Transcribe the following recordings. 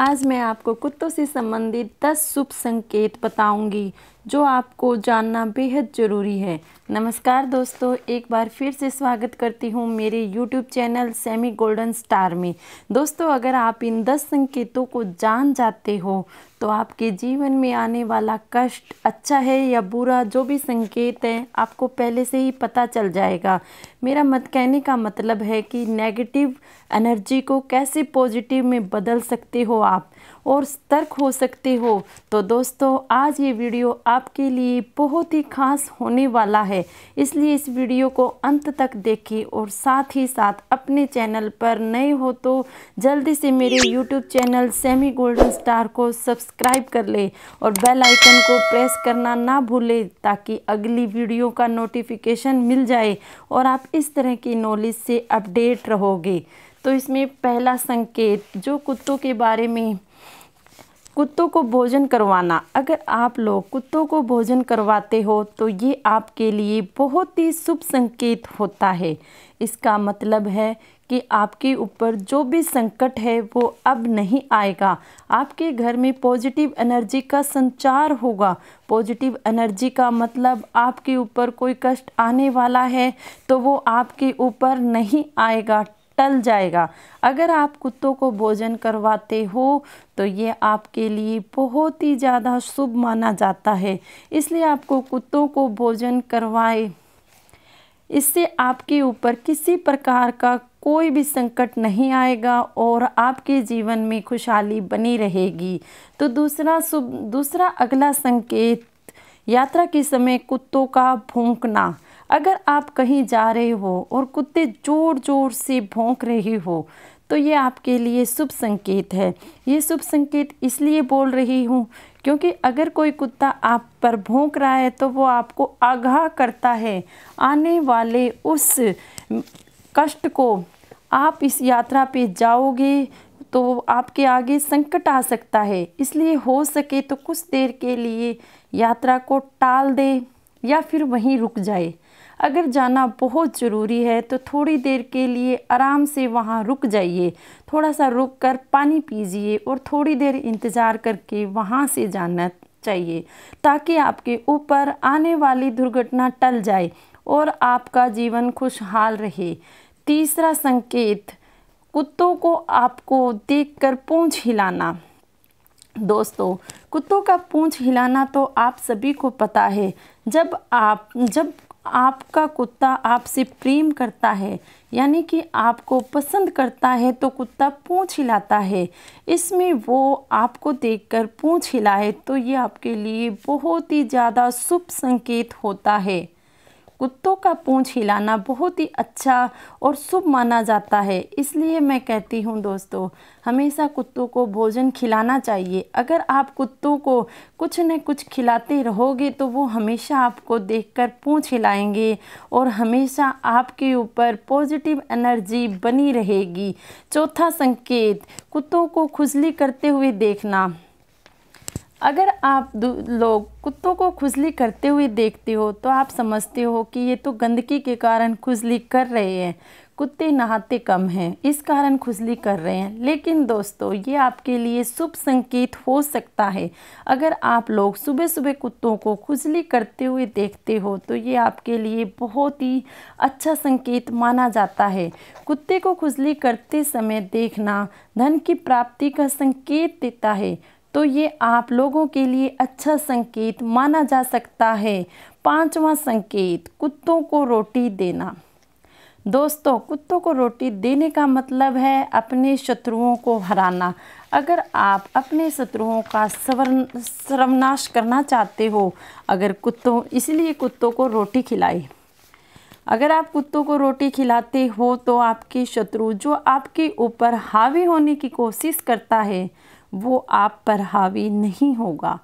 आज मैं आपको कुत्तों से संबंधित 10 शुभ संकेत बताऊंगी जो आपको जानना बेहद ज़रूरी है नमस्कार दोस्तों एक बार फिर से स्वागत करती हूँ मेरे YouTube channel semi golden star में दोस्तों अगर आप इन दस संकेतों को जान जाते हो तो आपके जीवन में आने वाला कष्ट अच्छा है या बुरा जो भी संकेत है आपको पहले से ही पता चल जाएगा मेरा मत कहने का मतलब है कि नेगेटिव एनर्जी को कैसे पॉजिटिव में बदल सकते हो आप और सतर्क हो सकते हो तो दोस्तों आज ये वीडियो आपके लिए बहुत ही खास होने वाला है इसलिए इस वीडियो को अंत तक देखें और साथ ही साथ अपने चैनल पर नए हो तो जल्दी से मेरे YouTube channel semi golden star को सब्सक्राइब कर ले और बेल आइकन को प्रेस करना ना भूले ताकि अगली वीडियो का नोटिफिकेशन मिल जाए और आप इस तरह की नॉलेज से अपडेट रहोगे तो इसमें पहला संकेत जो कुत्तों के बारे में कुत्तों को भोजन करवाना अगर आप लोग कुत्तों को भोजन करवाते हो तो ये आपके लिए बहुत ही शुभ संकेत होता है इसका मतलब है कि आपके ऊपर जो भी संकट है वो अब नहीं आएगा आपके घर में पॉजिटिव एनर्जी का संचार होगा पॉजिटिव एनर्जी का मतलब आपके ऊपर कोई कष्ट आने वाला है तो वो आपके ऊपर नहीं आएगा टल जाएगा अगर आप कुत्तों को भोजन करवाते हो तो ये आपके लिए बहुत ही ज़्यादा शुभ माना जाता है इसलिए आपको कुत्तों को भोजन करवाए इससे आपके ऊपर किसी प्रकार का कोई भी संकट नहीं आएगा और आपके जीवन में खुशहाली बनी रहेगी तो दूसरा शुभ दूसरा अगला संकेत यात्रा के समय कुत्तों का भोंकना अगर आप कहीं जा रहे हो और कुत्ते ज़ोर ज़ोर से भौंक रहे हो तो ये आपके लिए शुभ संकेत है ये शुभ संकेत इसलिए बोल रही हूँ क्योंकि अगर कोई कुत्ता आप पर भौंक रहा है तो वो आपको आगाह करता है आने वाले उस कष्ट को आप इस यात्रा पे जाओगे तो आपके आगे संकट आ सकता है इसलिए हो सके तो कुछ देर के लिए यात्रा को टाल दे या फिर वहीं रुक जाए अगर जाना बहुत ज़रूरी है तो थोड़ी देर के लिए आराम से वहाँ रुक जाइए थोड़ा सा रुक कर पानी पीजिए और थोड़ी देर इंतज़ार करके वहाँ से जाना चाहिए ताकि आपके ऊपर आने वाली दुर्घटना टल जाए और आपका जीवन खुशहाल रहे तीसरा संकेत कुत्तों को आपको देखकर पूंछ हिलाना दोस्तों कुत्तों का पूंछ हिलाना तो आप सभी को पता है जब आप जब आपका कुत्ता आपसे प्रेम करता है यानी कि आपको पसंद करता है तो कुत्ता पूँछ हिलाता है इसमें वो आपको देखकर पूँछ हिलाए तो ये आपके लिए बहुत ही ज़्यादा शुभ संकेत होता है कुत्तों का पूंछ हिलाना बहुत ही अच्छा और शुभ माना जाता है इसलिए मैं कहती हूँ दोस्तों हमेशा कुत्तों को भोजन खिलाना चाहिए अगर आप कुत्तों को कुछ न कुछ खिलाते रहोगे तो वो हमेशा आपको देखकर पूंछ हिलाएंगे और हमेशा आपके ऊपर पॉजिटिव एनर्जी बनी रहेगी चौथा संकेत कुत्तों को खुजली करते हुए देखना अगर आप लोग कुत्तों को खुजली करते हुए देखते हो तो आप समझते हो कि ये तो गंदगी के कारण खुजली कर रहे हैं कुत्ते नहाते कम हैं इस कारण खुजली कर रहे हैं लेकिन दोस्तों ये आपके लिए शुभ संकेत हो सकता है अगर आप लोग सुबह सुबह कुत्तों को खुजली करते हुए देखते हो तो ये आपके लिए बहुत ही अच्छा संकेत माना जाता है कुत्ते को खुजली करते समय देखना धन की प्राप्ति का संकेत देता है तो ये आप लोगों के लिए अच्छा संकेत माना जा सकता है पांचवा संकेत कुत्तों को रोटी देना दोस्तों कुत्तों को रोटी देने का मतलब है अपने शत्रुओं को हराना अगर आप अपने शत्रुओं का सर्वर्ण सर्वनाश करना चाहते हो अगर कुत्तों इसलिए कुत्तों को रोटी खिलाए अगर आप कुत्तों को रोटी खिलाते हो तो आपके शत्रु जो आपके ऊपर हावी होने की कोशिश करता है वो आप पर हावी नहीं होगा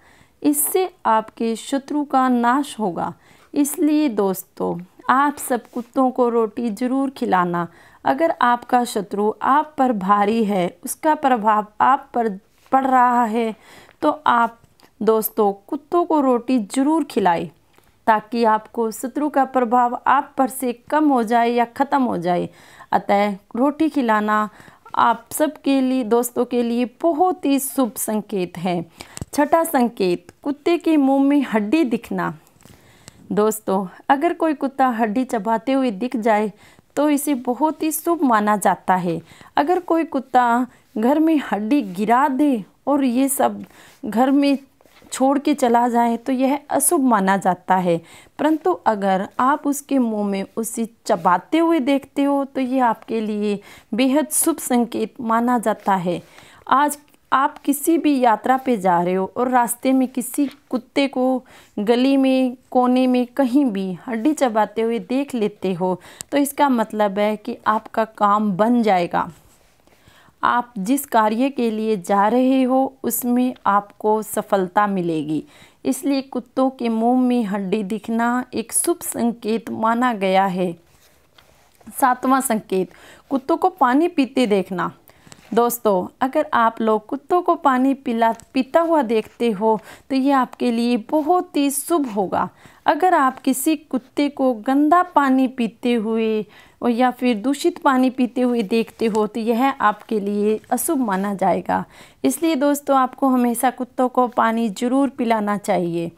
इससे आपके शत्रु का नाश होगा इसलिए दोस्तों आप सब कुत्तों को रोटी ज़रूर खिलाना अगर आपका शत्रु आप पर भारी है उसका प्रभाव आप पर पड़ रहा है तो आप दोस्तों कुत्तों को रोटी ज़रूर खिलाएं ताकि आपको शत्रु का प्रभाव आप पर से कम हो जाए या ख़त्म हो जाए अतः रोटी खिलाना आप सबके लिए दोस्तों के लिए बहुत ही शुभ संकेत है छठा संकेत कुत्ते के मुंह में हड्डी दिखना दोस्तों अगर कोई कुत्ता हड्डी चबाते हुए दिख जाए तो इसे बहुत ही शुभ माना जाता है अगर कोई कुत्ता घर में हड्डी गिरा दे और ये सब घर में छोड़ के चला जाए तो यह अशुभ माना जाता है परंतु अगर आप उसके मुंह में उसे चबाते हुए देखते हो तो यह आपके लिए बेहद शुभ संकेत माना जाता है आज आप किसी भी यात्रा पे जा रहे हो और रास्ते में किसी कुत्ते को गली में कोने में कहीं भी हड्डी चबाते हुए देख लेते हो तो इसका मतलब है कि आपका काम बन जाएगा आप जिस कार्य के लिए जा रहे हो उसमें आपको सफलता मिलेगी इसलिए कुत्तों के मुंह में हड्डी दिखना एक शुभ संकेत माना गया है सातवां संकेत कुत्तों को पानी पीते देखना दोस्तों अगर आप लोग कुत्तों को पानी पिला पीता हुआ देखते हो तो ये आपके लिए बहुत ही शुभ होगा अगर आप किसी कुत्ते को गंदा पानी पीते हुए और या फिर दूषित पानी पीते हुए देखते हो तो यह आपके लिए अशुभ माना जाएगा इसलिए दोस्तों आपको हमेशा कुत्तों को पानी ज़रूर पिलाना चाहिए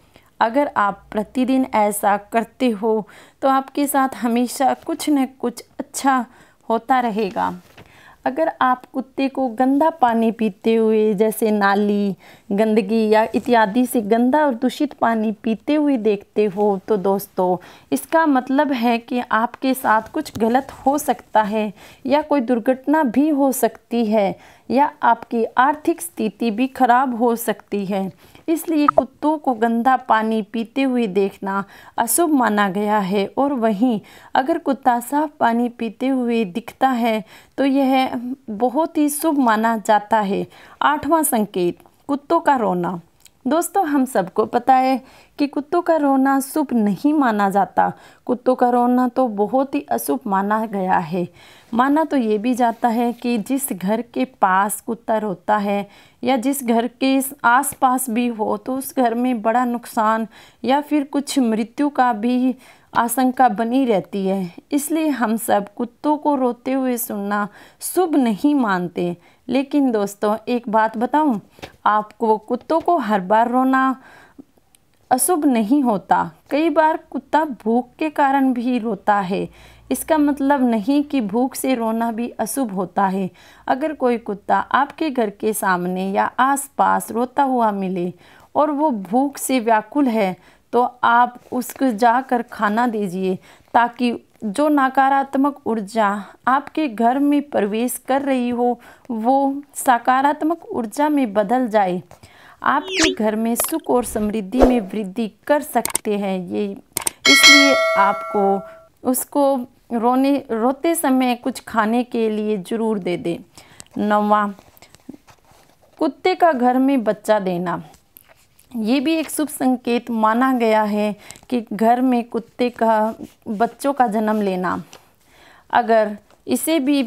अगर आप प्रतिदिन ऐसा करते हो तो आपके साथ हमेशा कुछ न कुछ अच्छा होता रहेगा अगर आप कुत्ते को गंदा पानी पीते हुए जैसे नाली गंदगी या इत्यादि से गंदा और दूषित पानी पीते हुए देखते हो तो दोस्तों इसका मतलब है कि आपके साथ कुछ गलत हो सकता है या कोई दुर्घटना भी हो सकती है या आपकी आर्थिक स्थिति भी खराब हो सकती है इसलिए कुत्तों को गंदा पानी पीते हुए देखना अशुभ माना गया है और वहीं अगर कुत्ता साफ पानी पीते हुए दिखता है तो यह बहुत ही शुभ माना जाता है आठवां संकेत कुत्तों का रोना दोस्तों हम सबको पता है कि कुत्तों का रोना शुभ नहीं माना जाता कुत्तों का रोना तो बहुत ही अशुभ माना गया है माना तो ये भी जाता है कि जिस घर के पास कुत्ता रोता है या जिस घर के आसपास भी हो तो उस घर में बड़ा नुकसान या फिर कुछ मृत्यु का भी आशंका बनी रहती है इसलिए हम सब कुत्तों को रोते हुए सुनना शुभ नहीं मानते लेकिन दोस्तों एक बात बताऊं आपको कुत्तों को हर बार रोना अशुभ नहीं होता कई बार कुत्ता भूख के कारण भी रोता है इसका मतलब नहीं कि भूख से रोना भी अशुभ होता है अगर कोई कुत्ता आपके घर के सामने या आसपास रोता हुआ मिले और वो भूख से व्याकुल है तो आप उसको जाकर खाना दीजिए ताकि जो नकारात्मक ऊर्जा आपके घर में प्रवेश कर रही हो वो सकारात्मक ऊर्जा में बदल जाए आपके घर में सुख और समृद्धि में वृद्धि कर सकते हैं ये इसलिए आपको उसको रोने रोते समय कुछ खाने के लिए ज़रूर दे दें नवा कुत्ते का घर में बच्चा देना ये भी एक शुभ संकेत माना गया है कि घर में कुत्ते का बच्चों का जन्म लेना अगर इसे भी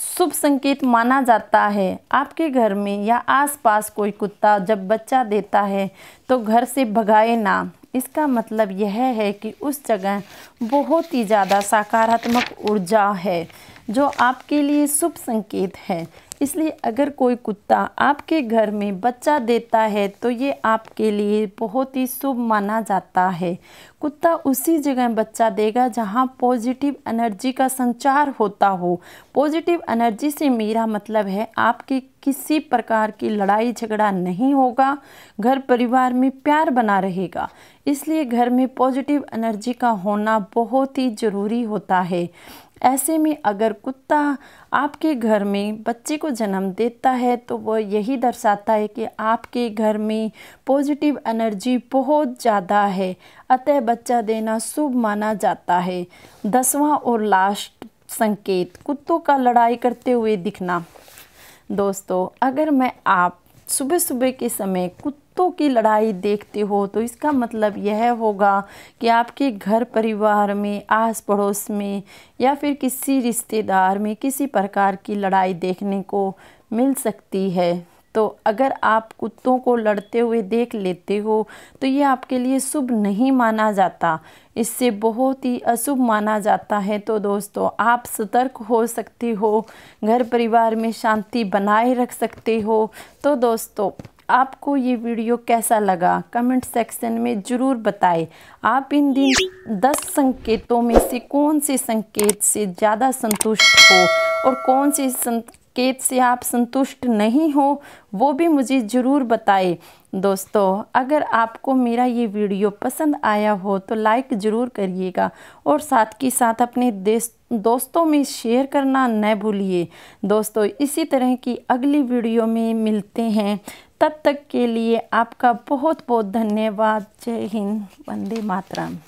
शुभ संकेत माना जाता है आपके घर में या आसपास कोई कुत्ता जब बच्चा देता है तो घर से भगाए ना इसका मतलब यह है कि उस जगह बहुत ही ज़्यादा सकारात्मक ऊर्जा है जो आपके लिए शुभ संकेत है इसलिए अगर कोई कुत्ता आपके घर में बच्चा देता है तो ये आपके लिए बहुत ही शुभ माना जाता है कुत्ता उसी जगह बच्चा देगा जहाँ पॉजिटिव एनर्जी का संचार होता हो पॉजिटिव एनर्जी से मेरा मतलब है आपकी किसी प्रकार की लड़ाई झगड़ा नहीं होगा घर परिवार में प्यार बना रहेगा इसलिए घर में पॉजिटिव एनर्जी का होना बहुत ही ज़रूरी होता है ऐसे में अगर कुत्ता आपके घर में बच्चे को को जन्म देता है तो वह यही दर्शाता है कि आपके घर में पॉजिटिव एनर्जी बहुत ज़्यादा है अतः बच्चा देना शुभ माना जाता है दसवां और लास्ट संकेत कुत्तों का लड़ाई करते हुए दिखना दोस्तों अगर मैं आप सुबह सुबह के समय कुत्ते कुत्तों की लड़ाई देखते हो तो इसका मतलब यह होगा कि आपके घर परिवार में आस पड़ोस में या फिर किसी रिश्तेदार में किसी प्रकार की लड़ाई देखने को मिल सकती है तो अगर आप कुत्तों को लड़ते हुए देख लेते हो तो ये आपके लिए शुभ नहीं माना जाता इससे बहुत ही अशुभ माना जाता है तो दोस्तों आप सतर्क हो सकते हो घर परिवार में शांति बनाए रख सकते हो तो दोस्तों आपको ये वीडियो कैसा लगा कमेंट सेक्शन में ज़रूर बताएं आप इन दिन दस संकेतों में से कौन से संकेत से ज़्यादा संतुष्ट हो और कौन से संकेत से आप संतुष्ट नहीं हो वो भी मुझे ज़रूर बताएं दोस्तों अगर आपको मेरा ये वीडियो पसंद आया हो तो लाइक ज़रूर करिएगा और साथ के साथ अपने देश दोस्तों में शेयर करना न भूलिए दोस्तों इसी तरह की अगली वीडियो में मिलते हैं तब तक के लिए आपका बहुत बहुत धन्यवाद जय हिंद वंदे मातरम